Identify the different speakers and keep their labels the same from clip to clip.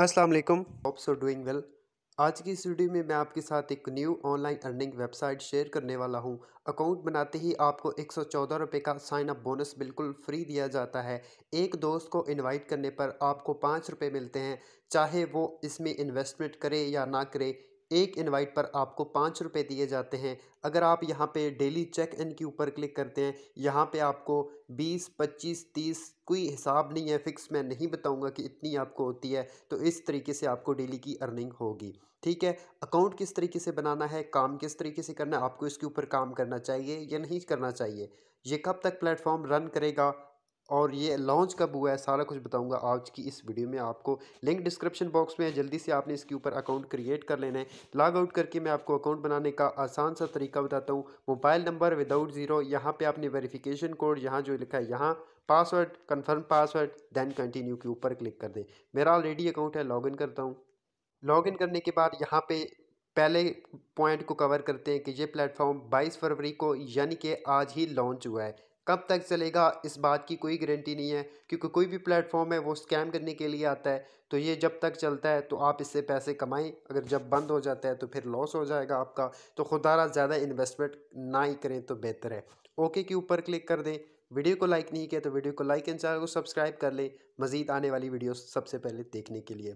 Speaker 1: असलम ऑप्स are doing well आज की इस वीडियो में मैं आपके साथ एक new online earning website share करने वाला हूं अकाउंट बनाते ही आपको एक सौ का साइन अप बोनस बिल्कुल फ्री दिया जाता है एक दोस्त को इनवाइट करने पर आपको पाँच रुपये मिलते हैं चाहे वो इसमें इन्वेस्टमेंट करे या ना करे एक इनवाइट पर आपको पाँच रुपये दिए जाते हैं अगर आप यहाँ पे डेली चेक इन के ऊपर क्लिक करते हैं यहाँ पे आपको बीस पच्चीस तीस कोई हिसाब नहीं है फिक्स मैं नहीं बताऊँगा कि इतनी आपको होती है तो इस तरीके से आपको डेली की अर्निंग होगी ठीक है अकाउंट किस तरीके से बनाना है काम किस तरीके से करना है आपको इसके ऊपर काम करना चाहिए या नहीं करना चाहिए ये कब तक प्लेटफॉर्म रन करेगा और ये लॉन्च कब हुआ है सारा कुछ बताऊंगा आज की इस वीडियो में आपको लिंक डिस्क्रिप्शन बॉक्स में है जल्दी से आपने इसके ऊपर अकाउंट क्रिएट कर लेना है लॉग आउट करके मैं आपको अकाउंट बनाने का आसान सा तरीका बताता हूँ मोबाइल नंबर विदाउट ज़ीरो यहाँ पर आपने वेरीफिकेशन कोड यहाँ जो लिखा है यहाँ password confirm password then continue के ऊपर क्लिक कर दें मेरा ऑलरेडी अकाउंट है इन करता हूँ इन करने के बाद यहाँ पर पहले पॉइंट को कवर करते हैं कि ये प्लेटफॉर्म 22 फरवरी को यानी कि आज ही लॉन्च हुआ है कब तक चलेगा इस बात की कोई गारंटी नहीं है क्योंकि कोई भी प्लेटफॉर्म है वो स्कैम करने के लिए आता है तो ये जब तक चलता है तो आप इससे पैसे कमाएं अगर जब बंद हो जाता है तो फिर लॉस हो जाएगा आपका तो खुदारा ज़्यादा इन्वेस्टमेंट ना ही करें तो बेहतर है ओके के ऊपर क्लिक कर दें वीडियो को लाइक नहीं किया तो वीडियो को लाइक एंड चैनल को सब्सक्राइब कर लें मज़ीद आने वाली वीडियो सबसे पहले देखने के लिए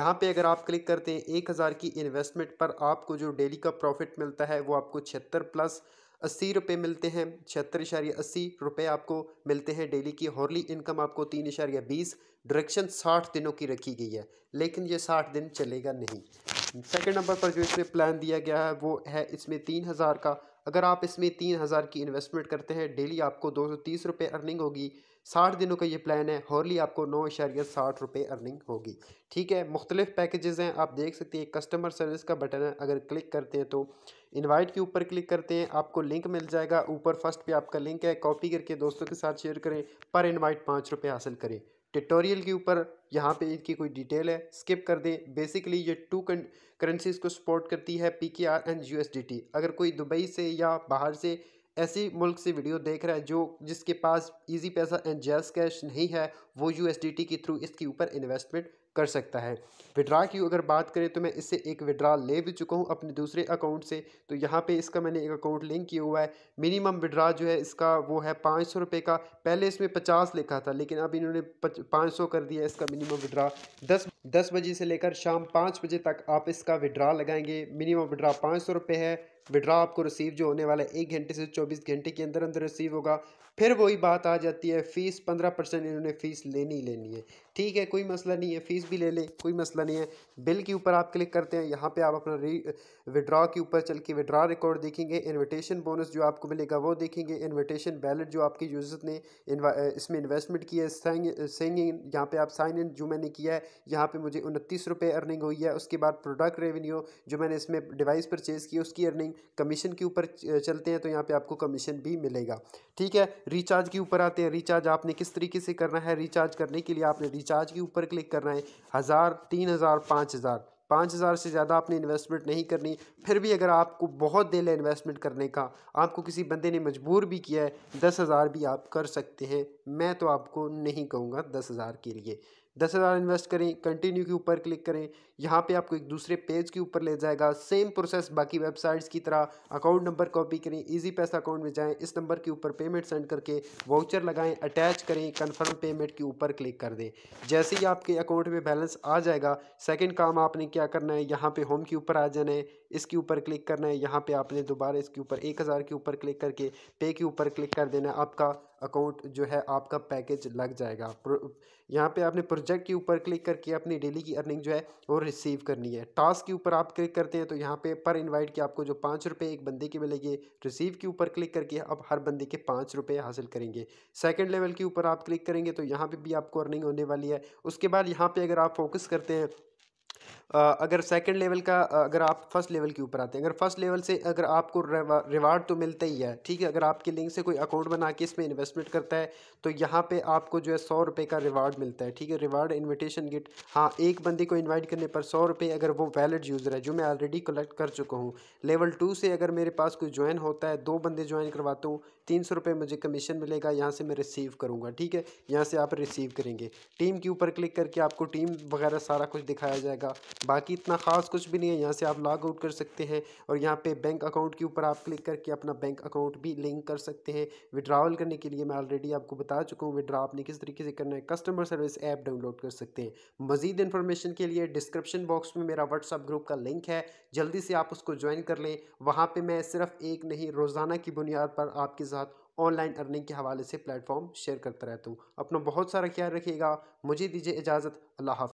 Speaker 1: यहाँ पे अगर आप क्लिक करते हैं एक हज़ार की इन्वेस्टमेंट पर आपको जो डेली का प्रॉफिट मिलता है वो आपको छिहत्तर प्लस अस्सी रुपये मिलते हैं छिहत्तर इशारे अस्सी रुपये आपको मिलते हैं डेली की हॉर्ली इनकम आपको तीन इशारिया बीस डायरेक्शन साठ दिनों की रखी गई है लेकिन ये साठ दिन चलेगा नहीं सेकंड नंबर पर जो इसमें प्लान दिया गया है वो है इसमें तीन हज़ार का अगर आप इसमें तीन हज़ार की इन्वेस्टमेंट करते हैं डेली आपको दो सौ तीस रुपये अर्निंग होगी साठ दिनों का ये प्लान है हॉर्ली आपको नौ इशारिया साठ रुपये अर्निंग होगी ठीक है मुख्तलिफ पैकेजेज़ हैं आप देख सकते हैं कस्टमर सर्विस का बटन है अगर क्लिक करते हैं तो इन्वाइट के ऊपर क्लिक करते हैं आपको लिंक मिल जाएगा ऊपर फर्स्ट पर आपका लिंक है कॉपी करके दोस्तों के साथ शेयर करें पर इन्वाइट पाँच रुपये हासिल करें ट्यूटोरियल के ऊपर यहाँ पे इनकी कोई डिटेल है स्किप कर दें बेसिकली ये टू करेंसीज़ को सपोर्ट करती है पी के आर एंड यू अगर कोई दुबई से या बाहर से ऐसे मुल्क से वीडियो देख रहा है जो जिसके पास Easypaisa and JazzCash नहीं है वो यू के थ्रू इसके ऊपर इन्वेस्टमेंट कर सकता है विड्रा की अगर बात करें तो मैं इससे एक विड्रा ले भी चुका हूँ अपने दूसरे अकाउंट से तो यहाँ पे इसका मैंने एक अकाउंट लिंक किया हुआ है मिनिमम विड्रा जो है इसका वो है पाँच सौ रुपये का पहले इसमें पचास लिखा था लेकिन अब इन्होंने पाँच सौ कर दिया इसका मिनिमम विड्रा दस दस बजे से लेकर शाम पाँच बजे तक आप इसका विड्रा लगाएंगे मिनिमम विड्रा पाँच सौ रुपये है विड्रा आपको रिसीव जो होने वाला है एक घंटे से चौबीस घंटे के अंदर अंदर रिसीव होगा फिर वही बात आ जाती है फ़ीस पंद्रह परसेंट इन्होंने फ़ीस लेनी ही लेनी है ठीक है कोई मसला नहीं है फ़ीस भी ले लें कोई मसला नहीं है बिल के ऊपर आप क्लिक करते हैं यहाँ पे आप अपना विड्रॉ के ऊपर चल के विड्रॉ रिकॉर्ड देखेंगे इन्विटेशन बोनस जो आपको मिलेगा वो देखेंगे इन्विटेशन बैलेट जो आपके यूजर्स ने इसमें इन्वेस्टमेंट किया है साइन इन यहाँ पर आप साइन इन जो मैंने किया है यहाँ पर मुझे उनतीस रुपये अर्निंग हुई है उसके बाद प्रोडक्ट रेवेन्यू जो मैंने इसमें डिवाइस परचेज़ की उसकी अर्निंग कमीशन के ऊपर चलते हैं तो यहाँ पर आपको कमीशन भी मिलेगा ठीक है रिचार्ज के ऊपर आते हैं रिचार्ज आपने किस तरीके से करना है रिचार्ज करने के लिए आपने रिचार्ज के ऊपर क्लिक करना है हज़ार तीन हज़ार पाँच हज़ार पाँच हज़ार से ज़्यादा आपने इन्वेस्टमेंट नहीं करनी फिर भी अगर आपको बहुत दिल है इन्वेस्टमेंट करने का आपको किसी बंदे ने मजबूर भी किया है दस हज़ार भी आप कर सकते हैं मैं तो आपको नहीं कहूँगा दस हज़ार के लिए दस हज़ार इन्वेस्ट करें कंटिन्यू के ऊपर क्लिक करें यहाँ पे आपको एक दूसरे पेज के ऊपर ले जाएगा सेम प्रोसेस बाकी वेबसाइट्स की तरह अकाउंट नंबर कॉपी करें इजी पैसा अकाउंट में जाएं इस नंबर के ऊपर पेमेंट सेंड करके वाउचर लगाएं अटैच करें कन्फर्म पेमेंट के ऊपर क्लिक कर दें जैसे ही आपके अकाउंट में बैलेंस आ जाएगा सेकेंड काम आपने क्या करना है यहाँ पर होम के ऊपर आ जाना है इसके ऊपर क्लिक करना है यहाँ पर आपने दोबारा इसके ऊपर एक हज़ार के ऊपर क्लिक करके पे के ऊपर क्लिक कर देना है आपका अकाउंट जो है आपका पैकेज लग जाएगा यहाँ पे आपने प्रोजेक्ट के ऊपर क्लिक करके अपनी डेली की अर्निंग जो है और पेमेंट सेव करनी है टास्क के ऊपर आप क्लिक करते हैं तो यहाँ पे पर इनवाइट के आपको जो पाँच रुपये एक बंदे के मिलेंगे रिसीव के ऊपर क्लिक करके आप हर बंदे के पाँच रुपये हासिल करेंगे सेकेंड लेवल के ऊपर आप क्लिक करेंगे तो यहाँ पर भी आपको अर्निंग होने वाली है उसके बाद यहाँ पर अगर आप फोकस करते हैं अगर सेकंड लेवल का अगर आप फर्स्ट लेवल के ऊपर आते हैं अगर फर्स्ट लेवल से अगर आपको रिवार्ड तो मिलता ही है ठीक है अगर आपके लिंक से कोई अकाउंट बना के इसमें इन्वेस्टमेंट करता है तो यहाँ पे आपको जो है सौ रुपये का रिवार्ड मिलता है ठीक है रिवार्ड इन्विटेशन गिट हाँ एक बंदे को इन्वाइट करने पर सौ रुपये अगर वो वैलड यूज़र है जो मैं ऑलरेडी कलेक्ट कर चुका हूँ लेवल टू से अगर मेरे पास कोई ज्वाइन होता है दो बंदे ज्वाइन करवाता हूँ तीन सौ रुपये मुझे कमीशन मिलेगा यहाँ से मैं रिसीव करूँगा ठीक है यहाँ से आप रिसीव करेंगे टीम के ऊपर क्लिक करके आपको टीम वगैरह सारा कुछ दिखाया जाएगा बाकी इतना ख़ास कुछ भी नहीं है यहाँ से आप लॉग आउट कर सकते हैं और यहाँ पे बैंक अकाउंट के ऊपर आप क्लिक करके अपना बैंक अकाउंट भी लिंक कर सकते हैं विड्रावल करने के लिए मैं ऑलरेडी आपको बता चुका हूँ विड्रा आपने किस तरीके से करना है कस्टमर सर्विस ऐप डाउनलोड कर सकते हैं मजीद इन्फॉर्मेशन के लिए डिस्क्रिप्शन बॉक्स में मेरा व्हाट्सअप ग्रुप का लिंक है जल्दी से आप उसको ज्वाइन कर लें वहाँ पर मैं सिर्फ एक नहीं रोज़ाना की बुनियाद पर आपके साथ ऑनलाइन अर्निंग के हवाले से प्लेटफॉर्म शेयर करता रहता हूँ अपना बहुत सारा ख्याल रखिएगा मुझे दीजिए इजाज़त अल्लाह